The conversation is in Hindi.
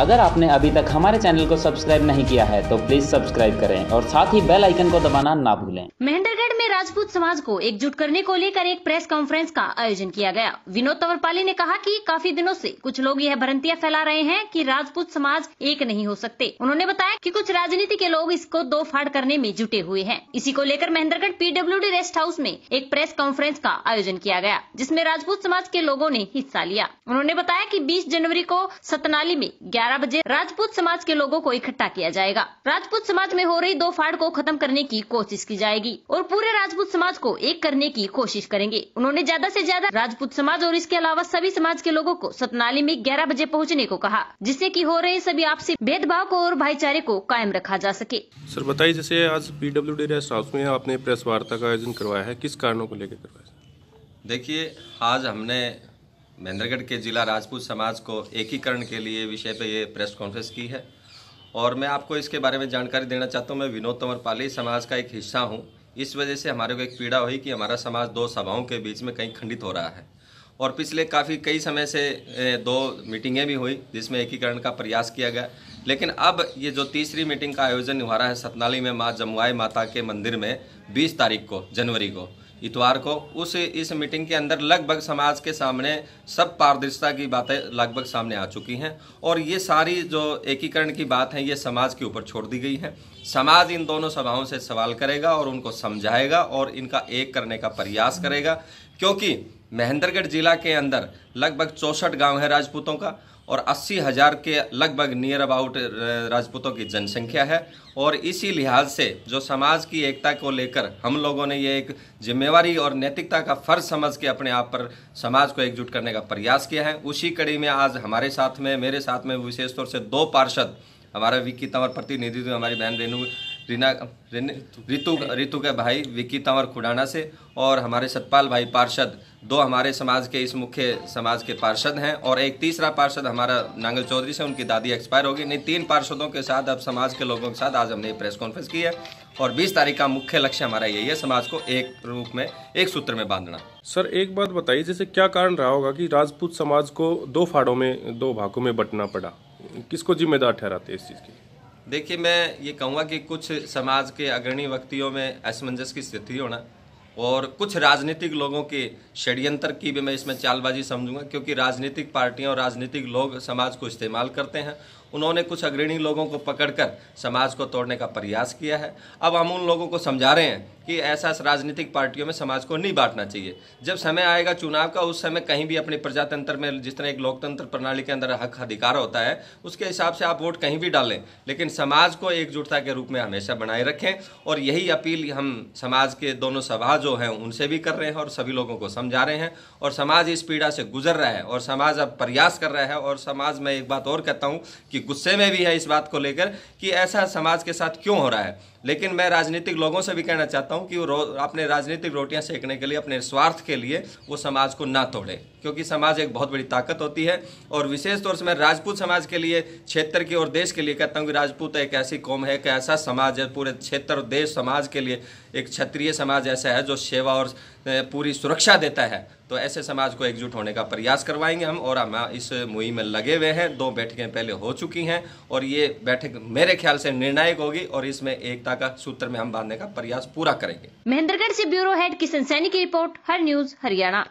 अगर आपने अभी तक हमारे चैनल को सब्सक्राइब नहीं किया है तो प्लीज सब्सक्राइब करें और साथ ही बेल आइकन को दबाना ना भूलें महेंद्रगढ़ में राजपूत समाज को एकजुट करने को लेकर एक प्रेस कॉन्फ्रेंस का आयोजन किया गया विनोद पाली ने कहा कि काफी दिनों से कुछ लोग यह भ्रंतियां फैला रहे हैं कि राजपूत समाज एक नहीं हो सकते उन्होंने बताया कि कुछ राजनीति के लोग इसको दो फाड़ करने में जुटे हुए हैं इसी को लेकर महेंद्रगढ़ पीडब्ल्यूडी रेस्ट हाउस में एक प्रेस कॉन्फ्रेंस का आयोजन किया गया जिसमे राजपूत समाज के लोगों ने हिस्सा लिया उन्होंने बताया की बीस जनवरी को सतनाली में ग्यारह 11 बजे राजपूत समाज के लोगों को इकट्ठा किया जाएगा राजपूत समाज में हो रही दो फाड़ को खत्म करने की कोशिश की जाएगी और पूरे राजपूत समाज को एक करने की कोशिश करेंगे उन्होंने ज्यादा ऐसी ज्यादा राजपूत समाज और इसके अलावा सभी समाज के लोगों को सतनाली में ग्यारह बजे पहुँचने को कहा जिससे की हो रहे सभी आपसी भेदभाव को और भाईचारे को कायम रखा जा सके सर बताइए जैसे आज P W D rest house में आपने प्रेस वार्ता का आयोजन करवाया है किस कारणों को लेकर करवाया देखिए आज हमने महेंद्रगढ़ के जिला राजपूत समाज को एकीकरण के लिए विषय पर ये प्रेस कॉन्फ्रेंस की है और मैं आपको इसके बारे में जानकारी देना चाहता हूँ मैं विनोद तंवर पाली समाज का एक हिस्सा हूँ इस वजह से हमारे को एक पीड़ा हुई कि हमारा समाज दो सभाओं के बीच में कहीं खंडित हो रहा है और पिछले काफ़ी कई समय से दो मीटिंगें भी हुई जिसमें एकीकरण का प्रयास किया गया लेकिन अब ये जो तीसरी मीटिंग का आयोजन हो रहा है सतनाली में माँ जमुआई माता के मंदिर में 20 तारीख को जनवरी को इतवार को उस इस मीटिंग के अंदर लगभग समाज के सामने सब पारदर्शिता की बातें लगभग सामने आ चुकी हैं और ये सारी जो एकीकरण की बात है ये समाज के ऊपर छोड़ दी गई है समाज इन दोनों सभाओं से सवाल करेगा और उनको समझाएगा और इनका एक करने का प्रयास करेगा क्योंकि महेंद्रगढ़ जिला के अंदर लगभग चौंसठ गांव है राजपूतों का और अस्सी हज़ार के लगभग नियर अबाउट राजपूतों की जनसंख्या है और इसी लिहाज से जो समाज की एकता को लेकर हम लोगों ने ये एक जिम्मेवारी और नैतिकता का फर्ज समझ के अपने आप पर समाज को एकजुट करने का प्रयास किया है उसी कड़ी में आज हमारे साथ में मेरे साथ में विशेष तौर से दो पार्षद हमारा विक्की तंवर प्रतिनिधित्व तो हमारी बहन रेणु रीना रितु रितु के भाई विकी तंवर खुडाना से और हमारे सतपाल भाई पार्षद दो हमारे समाज के इस मुख्य समाज के पार्षद हैं और एक तीसरा पार्षद हमारा नांगल चौधरी से उनकी दादी एक्सपायर होगी नहीं तीन पार्षदों के साथ अब समाज के लोगों के साथ आज हमने प्रेस कॉन्फ्रेंस की है और 20 तारीख का मुख्य लक्ष्य हमारा यही है समाज को एक रूप में एक सूत्र में बांधना सर एक बात बताइए जैसे क्या कारण रहा होगा कि राजपूत समाज को दो फाड़ों में दो भागों में बंटना पड़ा किसको जिम्मेदार ठहराते इस चीज़ की देखिए मैं ये कहूँगा कि कुछ समाज के अग्रणी व्यक्तियों में असमंजस की स्थिति होना और कुछ राजनीतिक लोगों के षड्यंत्र की भी मैं इसमें चालबाजी समझूंगा क्योंकि राजनीतिक पार्टियां और राजनीतिक लोग समाज को इस्तेमाल करते हैं उन्होंने कुछ अग्रणी लोगों को पकड़कर समाज को तोड़ने का प्रयास किया है अब हम उन लोगों को समझा रहे हैं कि ऐसा राजनीतिक पार्टियों में समाज को नहीं बांटना चाहिए जब समय आएगा चुनाव का उस समय कहीं भी अपने प्रजातंत्र में जिस तरह एक लोकतंत्र प्रणाली के अंदर हक अधिकार होता है उसके हिसाब से आप वोट कहीं भी डालें लेकिन समाज को एकजुटता के रूप में हमेशा बनाए रखें और यही अपील हम समाज के दोनों सभा जो हैं उनसे भी कर रहे हैं और सभी लोगों को समझा रहे हैं और समाज इस पीड़ा से गुजर रहा है और समाज अब प्रयास कर रहा है और समाज में एक बात और कहता हूँ कि गुस्से में भी है इस बात को लेकर कि ऐसा समाज के साथ क्यों हो रहा है लेकिन मैं राजनीतिक लोगों से भी कहना चाहता हूँ कि वो अपने राजनीतिक रोटियाँ सेकने के लिए अपने स्वार्थ के लिए वो समाज को ना तोड़े क्योंकि समाज एक बहुत बड़ी ताकत होती है और विशेष तौर से मैं राजपूत समाज के लिए क्षेत्र की और देश के लिए कहता हूँ कि राजपूत एक ऐसी कौम है एक ऐसा समाज है पूरे क्षेत्र और देश समाज के लिए एक क्षत्रिय समाज ऐसा है जो सेवा और पूरी सुरक्षा देता है तो ऐसे समाज को एकजुट होने का प्रयास करवाएंगे हम और हम इस मुहिम में लगे हुए हैं दो बैठकें पहले हो चुकी हैं और ये बैठक मेरे ख्याल से निर्णायक होगी और इसमें एकता का सूत्र में हम बांधने का प्रयास पूरा करेंगे महेंद्रगढ़ से ब्यूरो हेड किशन सैनी की रिपोर्ट हर न्यूज हरियाणा